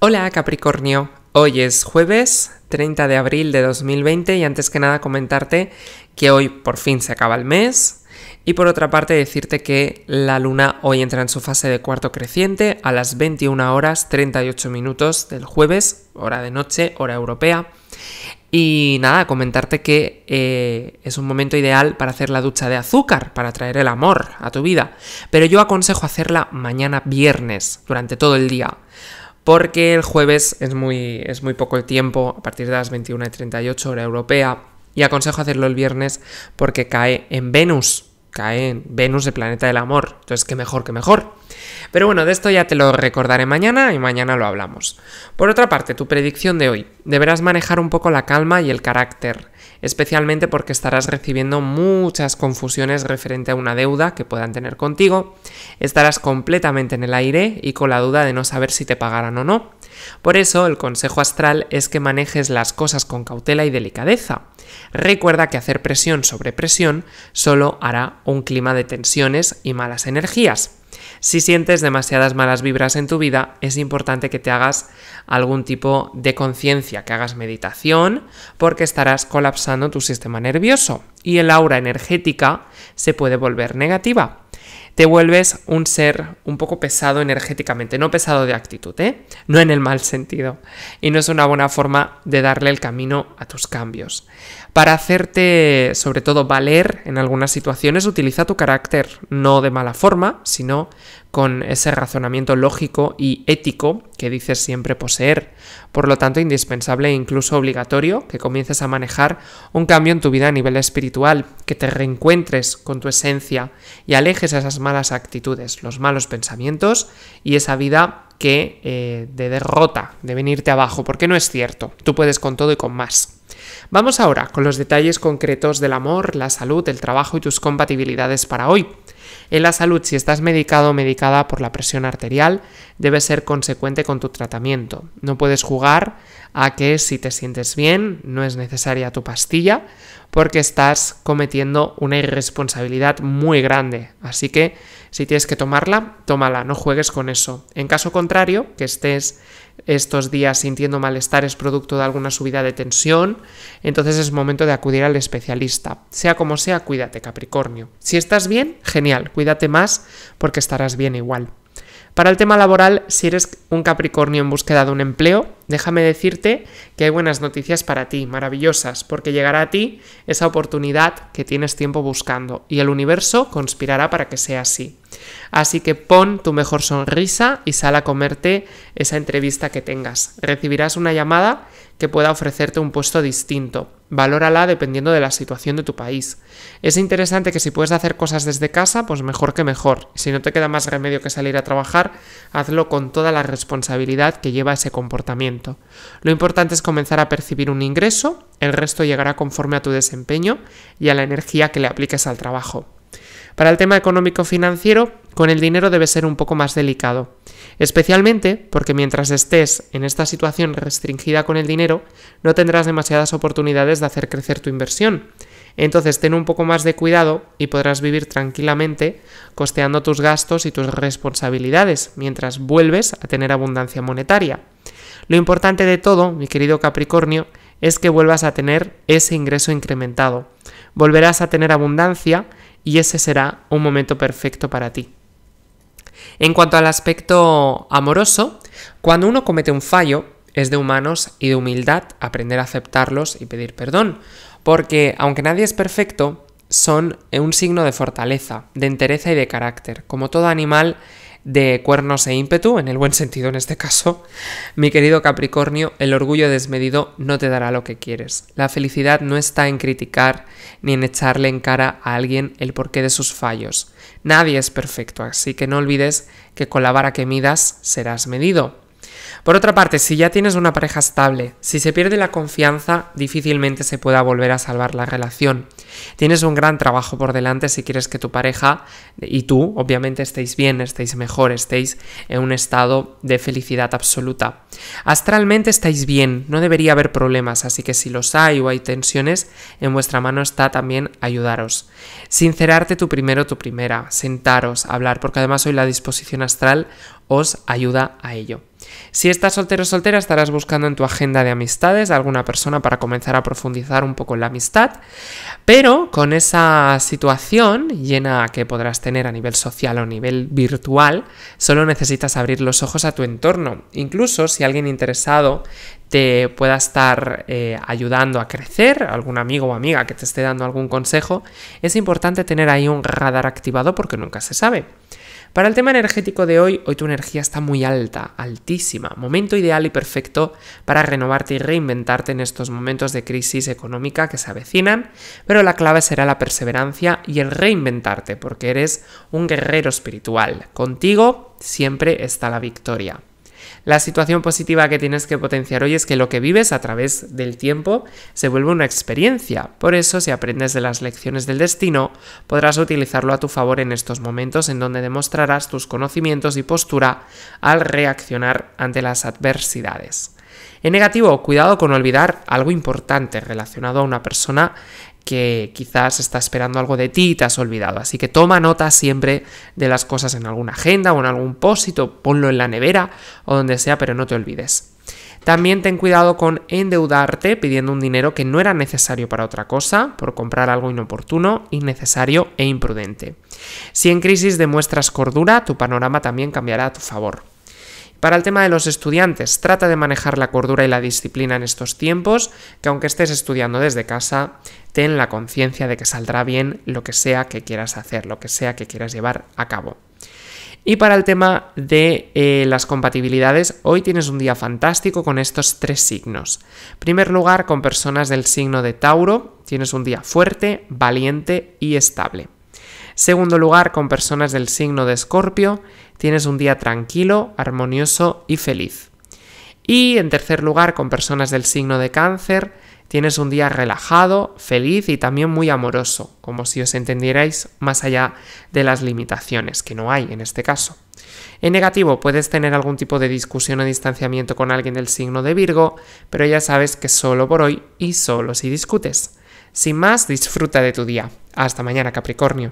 Hola Capricornio, hoy es jueves 30 de abril de 2020 y antes que nada comentarte que hoy por fin se acaba el mes y por otra parte decirte que la luna hoy entra en su fase de cuarto creciente a las 21 horas 38 minutos del jueves, hora de noche, hora europea. Y nada, comentarte que eh, es un momento ideal para hacer la ducha de azúcar, para traer el amor a tu vida. Pero yo aconsejo hacerla mañana viernes, durante todo el día porque el jueves es muy, es muy poco el tiempo, a partir de las 21.38 hora europea, y aconsejo hacerlo el viernes porque cae en Venus, cae en Venus, el planeta del amor, entonces qué mejor, que mejor. Pero bueno, de esto ya te lo recordaré mañana y mañana lo hablamos. Por otra parte, tu predicción de hoy, deberás manejar un poco la calma y el carácter especialmente porque estarás recibiendo muchas confusiones referente a una deuda que puedan tener contigo, estarás completamente en el aire y con la duda de no saber si te pagarán o no, por eso el consejo astral es que manejes las cosas con cautela y delicadeza. Recuerda que hacer presión sobre presión solo hará un clima de tensiones y malas energías. Si sientes demasiadas malas vibras en tu vida, es importante que te hagas algún tipo de conciencia, que hagas meditación, porque estarás colapsando tu sistema nervioso y el aura energética se puede volver negativa te vuelves un ser un poco pesado energéticamente, no pesado de actitud, ¿eh? no en el mal sentido. Y no es una buena forma de darle el camino a tus cambios. Para hacerte, sobre todo, valer en algunas situaciones, utiliza tu carácter no de mala forma, sino con ese razonamiento lógico y ético que dices siempre poseer. Por lo tanto, indispensable e incluso obligatorio que comiences a manejar un cambio en tu vida a nivel espiritual, que te reencuentres con tu esencia y alejes esas malas actitudes, los malos pensamientos y esa vida que eh, de derrota, de venirte abajo, porque no es cierto, tú puedes con todo y con más. Vamos ahora con los detalles concretos del amor, la salud, el trabajo y tus compatibilidades para hoy. En la salud, si estás medicado o medicada por la presión arterial, debes ser consecuente con tu tratamiento. No puedes jugar a que si te sientes bien, no es necesaria tu pastilla, porque estás cometiendo una irresponsabilidad muy grande. Así que si tienes que tomarla, tómala, no juegues con eso. En caso contrario, que estés estos días sintiendo malestar es producto de alguna subida de tensión, entonces es momento de acudir al especialista. Sea como sea, cuídate, Capricornio. Si estás bien, genial, cuídate más porque estarás bien igual. Para el tema laboral, si eres un Capricornio en búsqueda de un empleo, déjame decirte que hay buenas noticias para ti, maravillosas, porque llegará a ti esa oportunidad que tienes tiempo buscando y el universo conspirará para que sea así. Así que pon tu mejor sonrisa y sal a comerte esa entrevista que tengas. Recibirás una llamada que pueda ofrecerte un puesto distinto. Valórala dependiendo de la situación de tu país. Es interesante que si puedes hacer cosas desde casa, pues mejor que mejor. Si no te queda más remedio que salir a trabajar, hazlo con toda la responsabilidad que lleva ese comportamiento. Lo importante es comenzar a percibir un ingreso, el resto llegará conforme a tu desempeño y a la energía que le apliques al trabajo. Para el tema económico-financiero, con el dinero debe ser un poco más delicado, especialmente porque mientras estés en esta situación restringida con el dinero, no tendrás demasiadas oportunidades de hacer crecer tu inversión. Entonces ten un poco más de cuidado y podrás vivir tranquilamente costeando tus gastos y tus responsabilidades mientras vuelves a tener abundancia monetaria. Lo importante de todo, mi querido Capricornio, es que vuelvas a tener ese ingreso incrementado. Volverás a tener abundancia y ese será un momento perfecto para ti. En cuanto al aspecto amoroso, cuando uno comete un fallo, es de humanos y de humildad aprender a aceptarlos y pedir perdón, porque aunque nadie es perfecto, son un signo de fortaleza, de entereza y de carácter. Como todo animal, de cuernos e ímpetu, en el buen sentido en este caso, mi querido Capricornio, el orgullo desmedido no te dará lo que quieres. La felicidad no está en criticar ni en echarle en cara a alguien el porqué de sus fallos. Nadie es perfecto, así que no olvides que con la vara que midas serás medido. Por otra parte, si ya tienes una pareja estable, si se pierde la confianza, difícilmente se pueda volver a salvar la relación. Tienes un gran trabajo por delante si quieres que tu pareja y tú, obviamente, estéis bien, estéis mejor, estéis en un estado de felicidad absoluta. Astralmente estáis bien, no debería haber problemas, así que si los hay o hay tensiones, en vuestra mano está también ayudaros. Sincerarte tu primero, tu primera, sentaros, hablar, porque además hoy la disposición astral os ayuda a ello. Si estás soltero o soltera, estarás buscando en tu agenda de amistades a alguna persona para comenzar a profundizar un poco en la amistad, pero con esa situación llena que podrás tener a nivel social o a nivel virtual, solo necesitas abrir los ojos a tu entorno. Incluso si alguien interesado te pueda estar eh, ayudando a crecer, algún amigo o amiga que te esté dando algún consejo, es importante tener ahí un radar activado porque nunca se sabe. Para el tema energético de hoy, hoy tu energía está muy alta, altísima, momento ideal y perfecto para renovarte y reinventarte en estos momentos de crisis económica que se avecinan, pero la clave será la perseverancia y el reinventarte, porque eres un guerrero espiritual. Contigo siempre está la victoria. La situación positiva que tienes que potenciar hoy es que lo que vives a través del tiempo se vuelve una experiencia. Por eso, si aprendes de las lecciones del destino, podrás utilizarlo a tu favor en estos momentos en donde demostrarás tus conocimientos y postura al reaccionar ante las adversidades. En negativo, cuidado con olvidar algo importante relacionado a una persona que quizás está esperando algo de ti y te has olvidado. Así que toma nota siempre de las cosas en alguna agenda o en algún pósito, ponlo en la nevera o donde sea, pero no te olvides. También ten cuidado con endeudarte pidiendo un dinero que no era necesario para otra cosa, por comprar algo inoportuno, innecesario e imprudente. Si en crisis demuestras cordura, tu panorama también cambiará a tu favor. Para el tema de los estudiantes, trata de manejar la cordura y la disciplina en estos tiempos, que aunque estés estudiando desde casa, ten la conciencia de que saldrá bien lo que sea que quieras hacer, lo que sea que quieras llevar a cabo. Y para el tema de eh, las compatibilidades, hoy tienes un día fantástico con estos tres signos. En primer lugar, con personas del signo de Tauro, tienes un día fuerte, valiente y estable. Segundo lugar, con personas del signo de Escorpio, tienes un día tranquilo, armonioso y feliz. Y en tercer lugar, con personas del signo de Cáncer, tienes un día relajado, feliz y también muy amoroso, como si os entendierais más allá de las limitaciones, que no hay en este caso. En negativo, puedes tener algún tipo de discusión o distanciamiento con alguien del signo de Virgo, pero ya sabes que solo por hoy y solo si discutes. Sin más, disfruta de tu día. Hasta mañana, Capricornio.